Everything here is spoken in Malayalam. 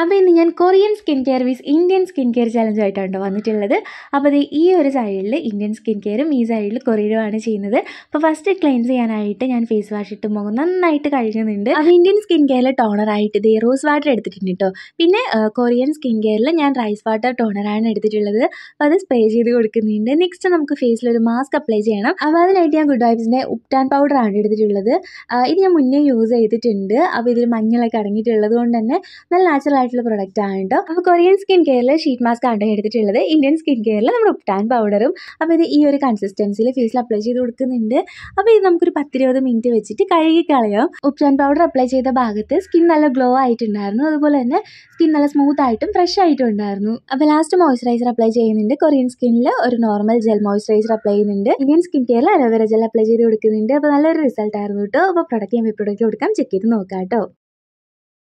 അപ്പോൾ ഇന്ന് ഞാൻ Korean skin care vs Indian skin care ചലഞ്ചായിട്ടാണ് വന്നിട്ടുള്ളത് അപ്പോൾ അത് ഈ ഒരു സൈഡിൽ ഇന്ത്യൻ സ്കിൻ കെയറും ഈ സൈഡിൽ കൊറിയനുമാണ് ചെയ്യുന്നത് അപ്പോൾ ഫസ്റ്റ് ക്ലെൻസ് ചെയ്യാനായിട്ട് ഞാൻ ഫേസ് വാഷ് ഇട്ട് മുഖം നന്നായിട്ട് കഴുകുന്നുണ്ട് അപ്പോൾ ഇന്ത്യൻ സ്കിൻ കെയറിൽ ടോണറായിട്ട് ഇത് റോസ് വാട്ടർ എടുത്തിട്ടുണ്ട് കേട്ടോ പിന്നെ കൊറിയൻ സ്കിൻ കെയറിൽ ഞാൻ റൈസ് വാട്ടർ ടോണറാണ് എടുത്തിട്ടുള്ളത് അപ്പോൾ അത് സ്പ്രേ ചെയ്ത് കൊടുക്കുന്നുണ്ട് നെക്സ്റ്റ് നമുക്ക് ഫേസിൽ ഒരു മാസ്ക് അപ്ലൈ ചെയ്യണം അപ്പോൾ അതിനായിട്ട് ഞാൻ ഗുഡ് വൈബ്സിൻ്റെ ഉപ്റ്റാൻ പൗഡറാണ് എടുത്തിട്ടുള്ളത് ഇത് ഞാൻ മുന്നേ യൂസ് ചെയ്തിട്ടുണ്ട് അപ്പോൾ ഇതിൽ മഞ്ഞളൊക്കെ അടങ്ങിയിട്ടുള്ളത് കൊണ്ട് തന്നെ നല്ല നാച്ചുറൽ ആയിട്ടുള്ള പ്രൊഡക്റ്റ് ആണ് കേട്ടോ അപ്പോൾ കൊറിയൻ സ്കിൻ കെയറിൽ ഷീറ്റ് മാസ്ക് ആണ് എടുത്തിട്ടുള്ളത് ഇന്ത്യൻ സ്കിൻ കെയറിൽ നമ്മുടെ ഉപ്ടാൻ പൗഡറും അപ്പോൾ ഇത് ഈ ഒരു കൺസിസ്റ്റൻസിയിൽ ഫേസിൽ അപ്ലൈ ചെയ്ത് കൊടുക്കുന്നുണ്ട് അപ്പോൾ ഇത് നമുക്കൊരു പത്തിരുപത് മിനിറ്റ് വെച്ചിട്ട് കഴുകി കളയാം ഉപ്ടാൻ പൗഡർ അപ്ലൈ ചെയ്ത ഭാഗത്ത് സ്കിൻ നല്ല ഗ്ലോ ആയിട്ടുണ്ടായിരുന്നു അതുപോലെ തന്നെ സ്കിൻ നല്ല സ്മൂത്ത് ആയിട്ടും ഫ്രഷ് ആയിട്ടും ഉണ്ടായിരുന്നു അപ്പോൾ ലാസ്റ്റ് മോയ്സ്ചറൈസർ അപ്ലൈ ചെയ്യുന്നുണ്ട് കൊറിയൻ സ്കിന്നിൽ ഒരു നോർമൽ ജെൽ മോയ്സ്ചറൈസർ അപ്ലൈ ചെയ്യുന്നുണ്ട് ഇന്ത്യൻ സ്കിൻ കെയറിൽ അലോവേര ജെൽ അപ്ലൈ ചെയ്ത് കൊടുക്കുന്നുണ്ട് അപ്പോൾ നല്ലൊരു റിസൾട്ട് ആയിരുന്നു കേട്ടോ അപ്പോൾ പ്രൊഡക്റ്റ് ഞാൻ പ്രൊഡക്റ്റ് കൊടുക്കാം ചെക്ക് ചെയ്ത് നോക്കാം കേട്ടോ